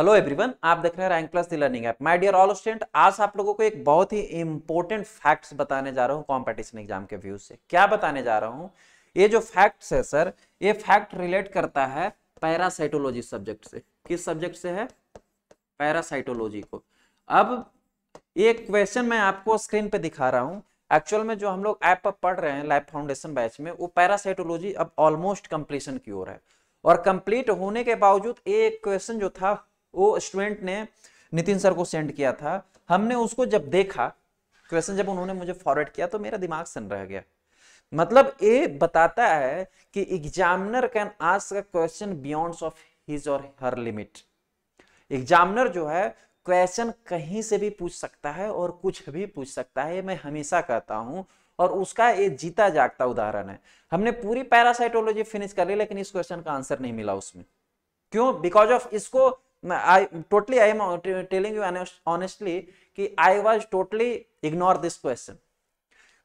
hello everyone आप देख रहे हैं Rank Plus the learning app my dear all student आज आप लोगों को एक बहुत ही इंपॉर्टेंट फैक्ट्स बताने जा रहा हूं कंपटीशन एग्जाम के व्यू से क्या बताने जा रहा हूं ये जो फैक्ट्स है सर ये फैक्ट रिलेट करता है पैरासाइटोलॉजी सब्जेक्ट से किस सब्जेक्ट से है पैरासाइटोलॉजी को अब ये क्वेश्चन मैं आपको स्क्रीन पर दिखा रहा हूँ एक्चुअल में जो हम लोग ऐप पर पढ़ रहे हैं लाइफ फाउंडेशन बैच में वो पैरासाइटोलॉजी अब ऑलमोस्ट कंप्लीशन की ओर है और कंप्लीट होने के बावजूद एक क्वेश्चन जो था वो स्टूडेंट ने नितिन सर को सेंड किया था हमने उसको जब देखा क्वेश्चन जब उन्होंने मुझे फॉरवर्ड किया तो मेरा दिमाग सन रह गया मतलब ये बताता है कि examiner can ask a question beyond of his और हर लिमिट एग्जामिनर जो है क्वेश्चन कहीं से भी पूछ सकता है और कुछ भी पूछ सकता है मैं हमेशा कहता हूं और उसका ये जीता जागता उदाहरण है हमने पूरी पैरासाइटोलॉजी फिनिश कर ली लेकिन इस क्वेश्चन का आंसर नहीं मिला उसमें क्यों बिकॉज ऑफ इसको I totally I am telling you honestly कि I was totally ignore this question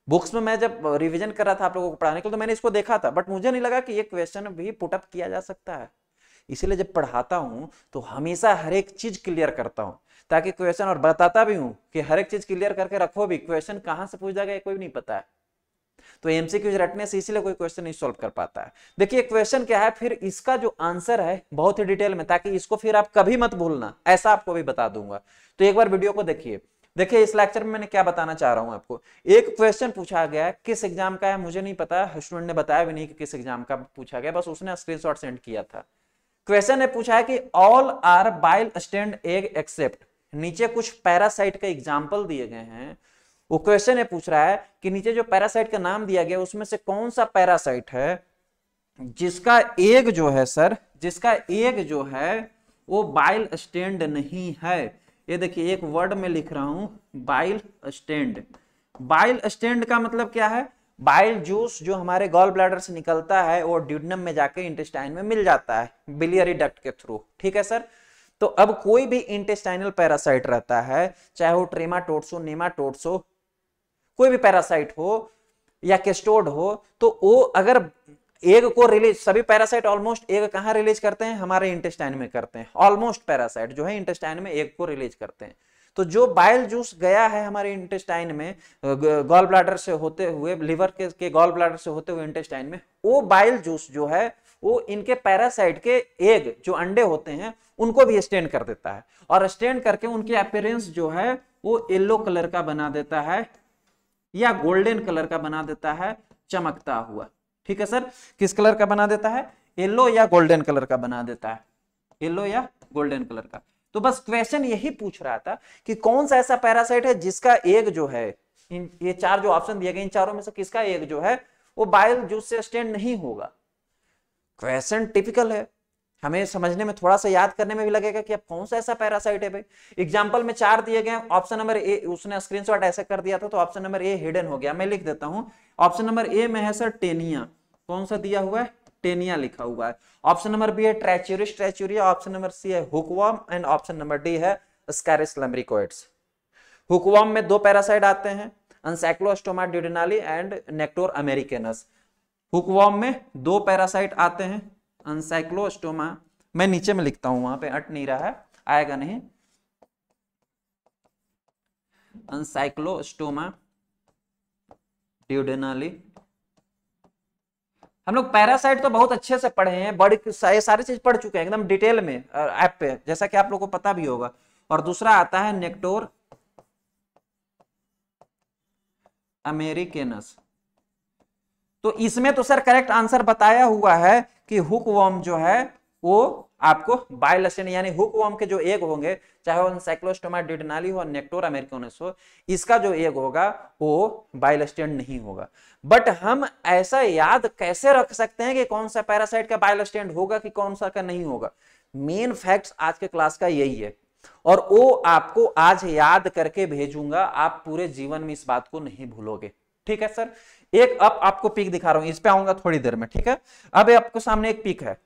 books में मैं जब रिवीजन uh, कर रहा था आप लोगों को पढ़ाने के लिए तो मैंने इसको देखा था बट मुझे नहीं लगा कि ये क्वेश्चन भी पुटअप किया जा सकता है इसीलिए जब पढ़ाता हूँ तो हमेशा हर एक चीज क्लियर करता हूँ ताकि क्वेश्चन और बताता भी हूँ कि हर एक चीज क्लियर करके रखो भी क्वेश्चन कहाँ से पूछा गया कोई नहीं पता है तो एमसीक्यूज रटने से इसीलिए कोई क्वेश्चन नहीं सॉल्व कर पाता है देखिए क्वेश्चन क्या है फिर इसका जो आंसर है बहुत ही डिटेल में ताकि इसको फिर आप कभी मत भूलना ऐसा आपको भी बता दूंगा तो एक बार वीडियो को देखिए देखिए इस लेक्चर में मैंने क्या बताना चाह रहा हूं आपको एक क्वेश्चन पूछा गया है किस एग्जाम का है मुझे नहीं पता स्टूडेंट ने बताया भी नहीं कि किस एग्जाम का पूछा गया बस उसने स्क्रीनशॉट सेंड किया था क्वेश्चन ने पूछा है कि all are bile stand egg except नीचे कुछ पैरासाइट के एग्जाम्पल दिए गए हैं वो क्वेश्चन है पूछ रहा है कि नीचे जो पैरासाइट का नाम दिया गया उसमें से कौन सा पैरासाइट है जिसका एक जो है सर जिसका एक जो है वो बाइल स्टैंड नहीं है ये देखिए एक वर्ड में लिख रहा हूं बाइल स्टैंड बाइल स्टैंड का मतलब क्या है बाइल जूस जो हमारे गॉल ब्लैडर से निकलता है वो ड्यूडनम में जाके इंटेस्टाइन में मिल जाता है बिलियरी डक्ट के थ्रू ठीक है सर तो अब कोई भी इंटेस्टाइनल पैरासाइट रहता है चाहे वो ट्रेमा टोटसो नेमा टोटसो कोई भी पैरासाइट हो या केस्टोर्ड हो तो वो अगर एग को रिलीज सभी पैरासाइट ऑलमोस्ट एग कहाँ रिलीज करते हैं हमारे इंटेस्टाइन में करते हैं ऑलमोस्ट पैरासाइट जो है इंटेस्टाइन में एग को रिलीज करते हैं तो जो बाइल जूस गया है हमारे इंटेस्टाइन में गॉल ब्लाडर से होते हुए लिवर के, के गॉल ब्लाडर से होते हुए इंटेस्टाइन में वो बाइल जूस जो है वो इनके पैरासाइट के एग जो अंडे होते हैं उनको भी स्टेंड कर देता है और स्टेंड करके उनकी अपेयरेंस जो है वो येलो कलर का बना देता है या गोल्डन कलर का बना देता है चमकता हुआ ठीक है सर किस कलर का बना देता है येलो या गोल्डन कलर का बना देता है येलो या गोल्डन कलर का तो बस क्वेश्चन यही पूछ रहा था कि कौन सा ऐसा पैरासाइट है जिसका एक जो है इन ये चार जो ऑप्शन दिए गए इन चारों में से किसका एक जो है वो बायल जूस से स्टैंड नहीं होगा क्वेश्चन टिपिकल है हमें समझने में थोड़ा सा याद करने में भी लगेगा कि अब कौन सा ऐसा पैरासाइट है भाई एग्जाम्पल में चार दिए गए ऑप्शन नंबर ए उसने स्क्रीनशॉट ऐसा कर दिया था तो ऑप्शन नंबर ए हिडन हो गया मैं लिख देता हूं ऑप्शन नंबर ए में है सर टेनिया कौन सा दिया हुआ है टेनिया लिखा हुआ है ऑप्शन नंबर बी है ट्रेचुरिस ट्रेचुरिया ऑप्शन नंबर सी है hookworm and option number D है स्कैरिस लम्ब्रिकोइड्स हुकवाम में दो पैरासाइट आते हैं अनसाइक्लोस्टोमा ड्यूडेनाली एंड नेक्टोर अमेरिकेनस हुकवाम में दो पैरासाइट आते हैं अनसाइक्लोस्टोमा मैं नीचे में लिखता हूं वहां पे अट नहीं रहा है आएगा नहीं अनसाइक्लोस्टोमा ड्यूडेनाली हम लोग पैरासाइट तो बहुत अच्छे से पढ़े हैं बड़ी ये सारी चीज पढ़ चुके हैं एकदम डिटेल में ऐप पे जैसा कि आप लोग को पता भी होगा और दूसरा आता है नेक्टोर अमेरिकेनस तो इसमें तो सर करेक्ट आंसर बताया हुआ है कि हुक वॉम जो है वो आपको बायलस्टन यानी हुक वॉम के जो एग होंगे चाहे वो साइक्लोस्टोमा डिडनाली हो नेक्टोर अमेरिकोनस हो इसका जो एग होगा वो बायलस्टेन नहीं होगा बट हम ऐसा याद कैसे रख सकते हैं कि कौन सा पैरासाइट का बायलस्टन होगा कि कौन सा का नहीं होगा मेन फैक्ट्स आज के क्लास का यही है और वो आपको आज याद करके भेजूंगा आप पूरे जीवन में इस बात को नहीं भूलोगे ठीक है सर एक अब आपको पीक दिखा रहा हूं इस पे आऊंगा थोड़ी देर में ठीक है अब आपको सामने एक पीक है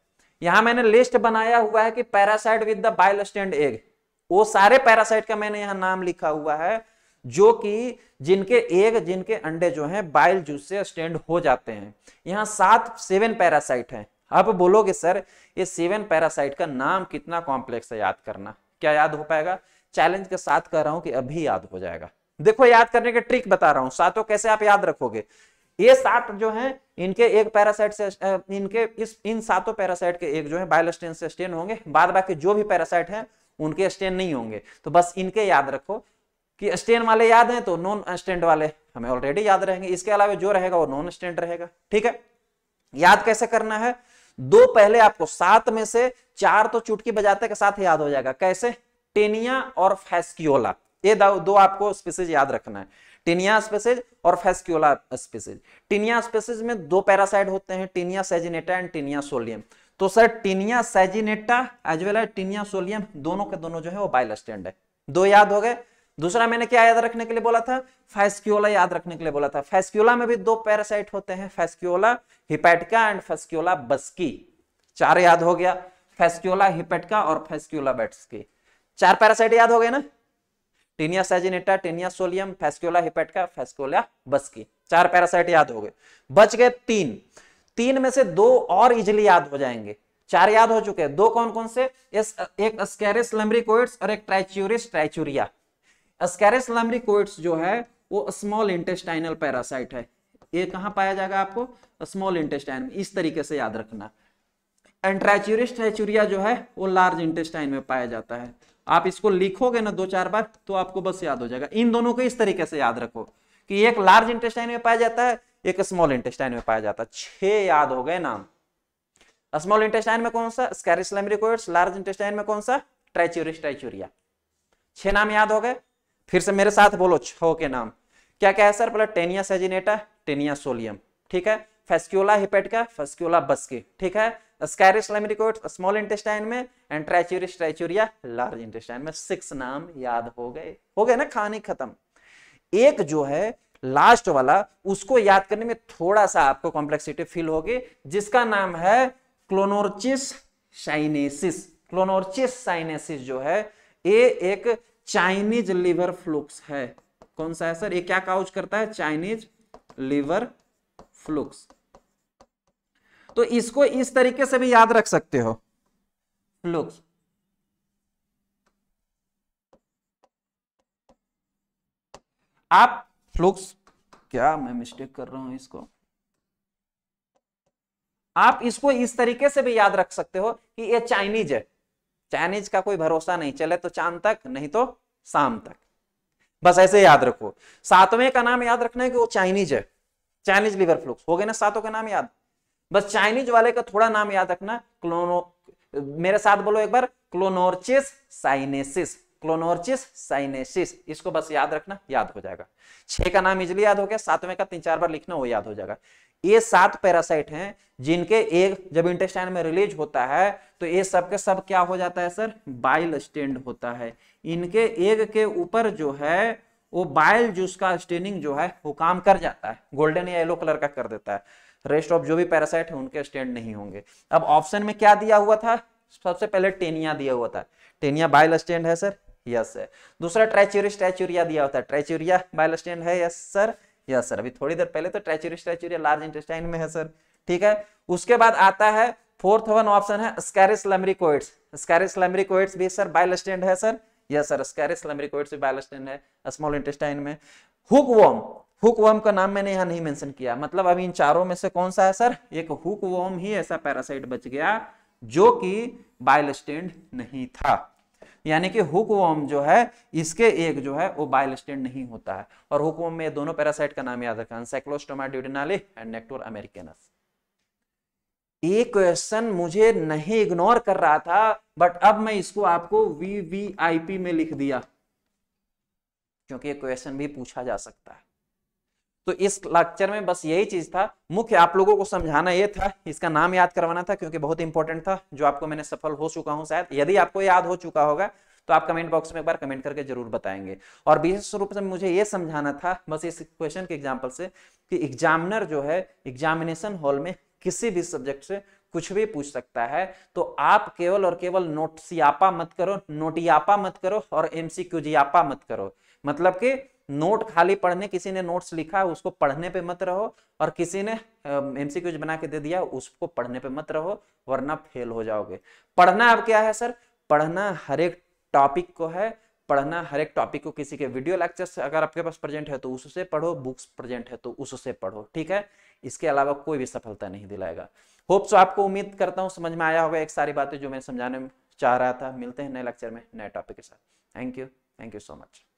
यहां मैंने लिस्ट बनाया हुआ है कि parasite with the bile stand egg वो सारे पैरासाइट का मैंने यहाँ नाम लिखा हुआ है जो कि जिनके एग जिनके अंडे जो हैं बाइल जूस से स्टैंड हो जाते हैं यहाँ सात सेवन पैरासाइट हैं अब बोलोगे सर ये सेवन पैरासाइट का नाम कितना कॉम्प्लेक्स है याद करना क्या याद हो पाएगा चैलेंज के साथ कह रहा हूं कि अभी याद हो जाएगा देखो याद करने के ट्रिक बता रहा हूं सातों कैसे आप याद रखोगे ये सात जो हैं इनके एक पैरासाइट से इनके इस इन सातों पैरासाइट के एक जो है बायल स्टेन से स्टेन होंगे बाद बाकी जो भी पैरासाइट हैं उनके स्टेन नहीं होंगे तो बस इनके याद रखो कि स्टेन वाले याद हैं तो नॉन स्टेंट वाले हमें ऑलरेडी याद रहेंगे इसके अलावा जो रहेगा वो नॉन स्टेंट रहेगा ठीक है याद कैसे करना है दो पहले आपको सात में से चार तो चुटकी बजाते के साथ याद हो जाएगा कैसे टेनिया और फैस्कियोला ये दो आपको स्पीसीज याद रखना है टिनिया स्पेसिज और फेस्क्यूला स्पेसिज टिनिया स्पेसिज में दो पैरासाइड होते हैं Taenia saginata and Taenia solium तो sir Taenia saginata as well as Taenia solium दोनों के दोनों जो है वो बाइल स्टैंड है दो याद हो गए दूसरा मैंने क्या याद रखने के लिए बोला था फैस्क्योला याद रखने के लिए बोला था फैस्क्योला में भी दो पैरासाइट होते हैं फैस्क्योला हिपैटिका एंड फैस्क्योला बस्की चार याद हो गया फैस्क्योला हिपेटका और फैस्क्योला बेट्सकी चार पैरासाइट याद हो गए ना Taenia saginata Taenia solium Fasciola hepatica Fasciola buski चार पैरासाइट याद हो गए बच गए तीन तीन में से दो और इजिली याद हो जाएंगे चार याद हो चुके हैं दो कौन कौन से इस, एक स्कैरिस लेम्ब्रिकोइड्स और एक ट्राइच्यूरिस ट्राइचूरिया स्कैरिस लेम्ब्रिकोइड्स जो है वो स्मॉल इंटेस्टाइनल पैरासाइट है ये कहां पाया जाएगा आपको स्मॉल इंटेस्टाइन में इस तरीके से याद रखना एंट्राइच्यूरिस ट्राइचूरिया जो है वो लार्ज इंटेस्टाइन में पाया जाता है आप इसको लिखोगे ना दो चार बार तो आपको बस याद हो जाएगा इन दोनों को इस तरीके से याद रखो कि एक लार्ज इंटेस्टाइन में पाया जाता है एक स्मॉल इंटेस्टाइन में पाया जाता है छह याद हो गए नाम स्मॉल इंटेस्टाइन में कौन सा स्कैरिस लार्ज इंटेस्टाइन में कौन सा ट्राइच्यूरिस ट्राइच्यूरिया छह नाम याद हो गए फिर से मेरे साथ बोलो छो के नाम क्या क्या है सर बोला टेनिया सेजिनेटा टेनिया सोलियम ठीक है फेस्क्यूला हिपेटका फेस्क्यूला बस्के ठीक है स्कैरिस लेमरिकोट स्मॉल इंटेस्टाइन में and Trichuris trichiura large intestine में सिक्स नाम याद हो गए हो गए ना खाने खत्म एक जो है लास्ट वाला उसको याद करने में थोड़ा सा आपको कॉम्प्लेक्सिटी फील होगी जिसका नाम है क्लोनोर्चिस साइनेसिस क्लोनोर्चिस साइनेसिस जो है ये एक चाइनीज लिवर फ्लुक्स है कौन सा है सर ये क्या काउज करता है चाइनीज लिवर फ्लुक्स तो इसको इस तरीके से भी याद रख सकते हो फ्लुक्स आप फ्लुक्स क्या मैं मिस्टेक कर रहा हूं इसको आप इसको इस तरीके से भी याद रख सकते हो कि ये चाइनीज है चाइनीज का कोई भरोसा नहीं चले तो चांद तक नहीं तो शाम तक बस ऐसे याद रखो सातवें का नाम याद रखना है कि वो चाइनीज है चाइनीज लिवर फ्लुक्स हो गए ना सातों का नाम याद बस चाइनीज वाले का थोड़ा नाम याद रखना क्लोनो मेरे साथ बोलो एक बार क्लोनोर्चिस साइनेसिस क्लोनोर्चिस साइनेसिस इसको बस याद रखना याद हो जाएगा छह का नाम इजली याद हो गया सातवें का तीन चार बार लिखना वो याद हो जाएगा ये सात पैरासाइट हैं जिनके एक जब इंटेस्टाइन में रिलीज होता है तो ये सब के सब क्या हो जाता है सर बाइल स्टेंड होता है इनके एग के ऊपर जो है वो बाइल जूस का स्टेनिंग जो है वो काम कर जाता है गोल्डन या येलो कलर का कर देता है रेस्ट ऑफ जो भी पैरासाइट है उनके स्टैंड नहीं होंगे अब ऑप्शन में क्या दिया हुआ था सबसे पहले टेनिया दिया हुआ था टेनिया बाइल स्टैंड है सर यस सर दूसरा ट्रेचुरी स्टैचुरिया दिया होता है ट्रेचुरिया बाइल स्टैंड है यस सर यस सर अभी थोड़ी देर पहले तो ट्रेचुरी स्टैचुरिया लार्ज इंटेस्टाइन में है सर ठीक है उसके बाद आता है फोर्थ वन ऑप्शन है स्कैरिस लेमरिकोइड्स स्कैरिस लेमरिकोइड्स भी सर बाइल स्टैंड है sir yes sir Ascaris lumbricoides भी बाइल स्टैंड है स्मॉल इंटेस्टाइन में हुक वॉम हुक वर्म का नाम मैंने यहाँ नहीं मेंशन किया मतलब अभी इन चारों में से कौन सा है सर एक हुक वर्म ही ऐसा पैरासाइट बच गया जो कि बाइल स्टैंड नहीं था यानी कि हुक वर्म जो है इसके एक जो है वो बाइल स्टैंड नहीं होता है और हुक वर्म में दोनों पैरासाइट का नाम याद रखना सेक्लोस्टोमा एंड नेक्टोर अमेरिकेनस ये क्वेश्चन मुझे नहीं इग्नोर कर रहा था बट अब मैं इसको आपको पी में लिख दिया क्योंकि ये क्वेश्चन भी पूछा जा सकता है तो इस लेक्चर में बस यही चीज था मुख्य आप लोगों को समझाना ये था इसका नाम याद करवाना था क्योंकि बहुत इंपॉर्टेंट था जो आपको मैंने सफल हो चुका हूं शायद यदि आपको याद हो चुका होगा तो आप कमेंट बॉक्स में एक बार कमेंट करके जरूर बताएंगे और विशेष रूप से मुझे ये समझाना था बस इस क्वेश्चन के एग्जाम्पल से कि एग्जामिनर जो है एग्जामिनेशन हॉल में किसी भी सब्जेक्ट से कुछ भी पूछ सकता है तो आप केवल और केवल नोटसियापा मत करो नोटियापा मत करो और एमसीक्यूजियापा मत करो मतलब कि नोट खाली पढ़ने किसी ने नोट्स लिखा उसको पढ़ने पे मत रहो और किसी ने एमसीक्यूज बना के दे दिया उसको पढ़ने पे मत रहो वरना फेल हो जाओगे पढ़ना अब क्या है सर पढ़ना हर एक टॉपिक को है पढ़ना हर एक टॉपिक को किसी के वीडियो लेक्चर अगर आपके पास प्रेजेंट है तो उससे पढ़ो बुक्स प्रेजेंट है तो उससे पढ़ो ठीक है इसके अलावा कोई भी सफलता नहीं दिलाएगा होप सो आपको उम्मीद करता हूँ समझ में आया होगा एक सारी बातें जो मैं समझाने चाह रहा था मिलते हैं नए लेक्चर में नए टॉपिक के साथ thank you thank you so much